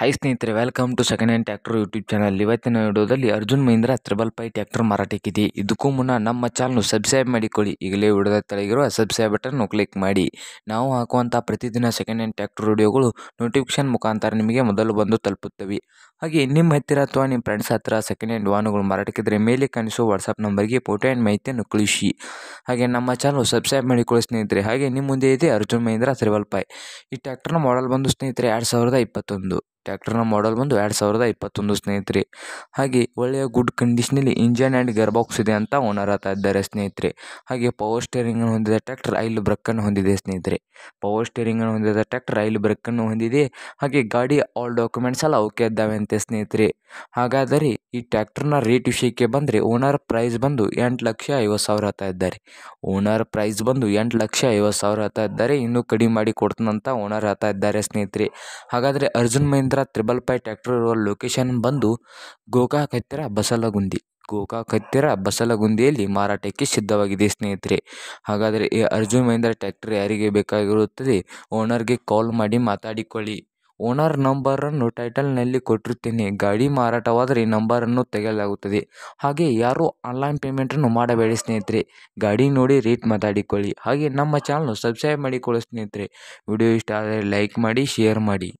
high ಸ್ನೇಹಿತರೆ welcome to second hand tractor YouTube channel ಇವತ್ತಿನ ವಿಡಿಯೋದಲ್ಲಿ Arjun Mahindra triple five tractor ಮಾರಾಟಕ್ಕಿದೆ ಇದಕ್ಕೂ ಮುನ್ನ ನಮ್ಮ ಚಾನಲ್ ಸಬ್ಸ್ಕ್ರೈಬ್ ಮಾಡಿಕೊಳ್ಳಿ ಈಗಲೇ ವಿಡಿಯೋದ ತಳಗಿರುವ ಸಬ್ಸ್ಕ್ರೈಬ್ ಬಟನ್ ಕ್ಲಿಕ್ ಮಾಡಿ ನಾವು ಹಾಕುವಂಥ ಪ್ರತಿದಿನ ಸೆಕೆಂಡ್ ಹ್ಯಾಂಡ್ ಟ್ಯಾಕ್ಟರ್ ವಿಡಿಯೋಗಳು ನೋಟಿಫಿಕೇಶನ್ ಮುಖಾಂತರ ನಿಮಗೆ ಮೊದಲು ಬಂದು ತಲುಪುತ್ತವೆ ಹಾಗೆ ನಿಮ್ಮ ಹತ್ತಿರ ಅಥವಾ ನಿಮ್ಮ ಫ್ರೆಂಡ್ಸ್ ಹತ್ತಿರ ಸೆಕೆಂಡ್ ಹ್ಯಾಂಡ್ ವಾಹನಗಳು ಮಾರಾಟಕ್ಕಿದ್ರೆ ಮೇಲೆ ಕಾಣಿಸುವ ವಾಟ್ಸಪ್ ನಂಬರ್ಗೆ ಫೋಟೋ ಆ್ಯಂಡ್ ಮಾಹಿತಿಯನ್ನು ಕಳಿಸಿ ಹಾಗೆ ನಮ್ಮ ಚಾನಲ್ ಸಬ್ಸ್ಕ್ರೈಬ್ ಮಾಡಿಕೊಳ್ಳಿ ಸ್ನೇಹಿತರೆ ಹಾಗೆ ನಿಮ್ಮ ಮುಂದೆ ಇದೆ ಅರ್ಜುನ್ ಮಹೀಂದ್ರ ತ್ರಿಬಲ್ ಫೈ ಈ ಟ್ಯಾಕ್ಟರ್ನ ಮಾಡಲ್ ಬಂದು ಸ್ನೇಹಿತರೆ ಎರಡು ಸಾವಿರದ ಇಪ್ಪತ್ತೊಂದು ಟ್ಯಾಕ್ಟರ್ನ ಮಾಡಲ್ ಬಂದು ಎರಡು ಸಾವಿರದ ಇಪ್ಪತ್ತೊಂದು ಸ್ನೇಹಿತರೆ ಹಾಗೆ ಒಳ್ಳೆಯ ಗುಡ್ ಕಂಡೀಷನಲ್ಲಿ ಇಂಜನ್ ಆ್ಯಂಡ್ ಗೇರ್ ಬಾಕ್ಸ್ ಇದೆ ಅಂತ ಓನರ್ ಆತ ಇದ್ದಾರೆ ಸ್ನೇಹಿತರೆ ಹಾಗೆ ಪವರ್ ಸ್ಟೇರಿಂಗನ್ನು ಹೊಂದಿದ ಟ್ಯಾಕ್ಟರ್ ಐಲ್ ಬ್ರಕ್ಕನ್ನು ಹೊಂದಿದೆ ಸ್ನೇಹಿತರೆ ಪವರ್ ಸ್ಟೇರಿಂಗನ್ನು ಹೊಂದಿದ ಟ್ಯಾಕ್ಟರ್ ಐಲು ಬ್ರಕ್ಕನ್ನು ಹೊಂದಿದೆ ಹಾಗೆ ಗಾಡಿ ಆಲ್ ಡಾಕ್ಯುಮೆಂಟ್ಸ್ ಎಲ್ಲ ಓಕೆ ಇದ್ದಾವೆ ಅಂತೆ ಸ್ನೇಹಿತರೆ ಹಾಗಾದರೆ ಈ ಟ್ಯಾಕ್ಟರ್ನ ರೇಟ್ ವಿಷಯಕ್ಕೆ ಬಂದರೆ ಓನರ್ ಪ್ರೈಸ್ ಬಂದು ಎಂಟು ಲಕ್ಷ ಐವತ್ತು ಸಾವಿರ ಆತ ಇದ್ದಾರೆ ಓನರ್ ಪ್ರೈಸ್ ಬಂದು ಎಂಟು ಲಕ್ಷ ಐವತ್ತು ಸಾವಿರ ಆತ ಇದ್ದಾರೆ ಇನ್ನೂ ಕಡಿಮೆ ಮಾಡಿ ಕೊಡ್ತಾನಂತ ಓನರ್ ಹೇಳ್ತಾ ಇದ್ದಾರೆ ಸ್ನೇಹಿತರೆ ಹಾಗಾದರೆ Arjun Mahindra triple five tractor ಇರುವ ಲೊಕೇಶನ್ ಬಂದು ಗೋಕಾಕ್ ಹತ್ತಿರ ಬಸಲಗುಂದಿ ಗೋಕಾಕ್ ಹತ್ತಿರ ಬಸಲಗುಂದಿಯಲ್ಲಿ ಮಾರಾಟಕ್ಕೆ ಸಿದ್ಧವಾಗಿದೆ ಸ್ನೇಹಿತರೆ ಹಾಗಾದರೆ ಈ ಅರ್ಜುನ್ ಮಹೇಂದ್ರ ಟ್ಯಾಕ್ಟರ್ ಯಾರಿಗೆ ಬೇಕಾಗಿರುತ್ತದೆ ಓನರ್ಗೆ ಕಾಲ್ ಮಾಡಿ ಮಾತಾಡಿಕೊಳ್ಳಿ ಓನರ್ ನಂಬರನ್ನು ಟೈಟಲ್ನಲ್ಲಿ ಕೊಟ್ಟಿರುತ್ತೇನೆ ಗಾಡಿ ಮಾರಾಟವಾದರೆ ಈ ನಂಬರನ್ನು ತೆಗೆಯಲಾಗುತ್ತದೆ ಹಾಗೆ ಯಾರೂ ಆನ್ಲೈನ್ ಪೇಮೆಂಟನ್ನು ಮಾಡಬೇಡಿ ಸ್ನೇಹಿತರೆ ಗಾಡಿ ನೋಡಿ ರೇಟ್ ಮಾತಾಡಿಕೊಳ್ಳಿ ಹಾಗೆ ನಮ್ಮ ಚಾನಲ್ ಸಬ್ಸ್ಕ್ರೈಬ್ ಮಾಡಿಕೊಳ್ಳಿ ಸ್ನೇಹಿತರೆ ವಿಡಿಯೋ ಇಷ್ಟ ಆದರೆ ಲೈಕ್ ಮಾಡಿ ಶೇರ್ ಮಾಡಿ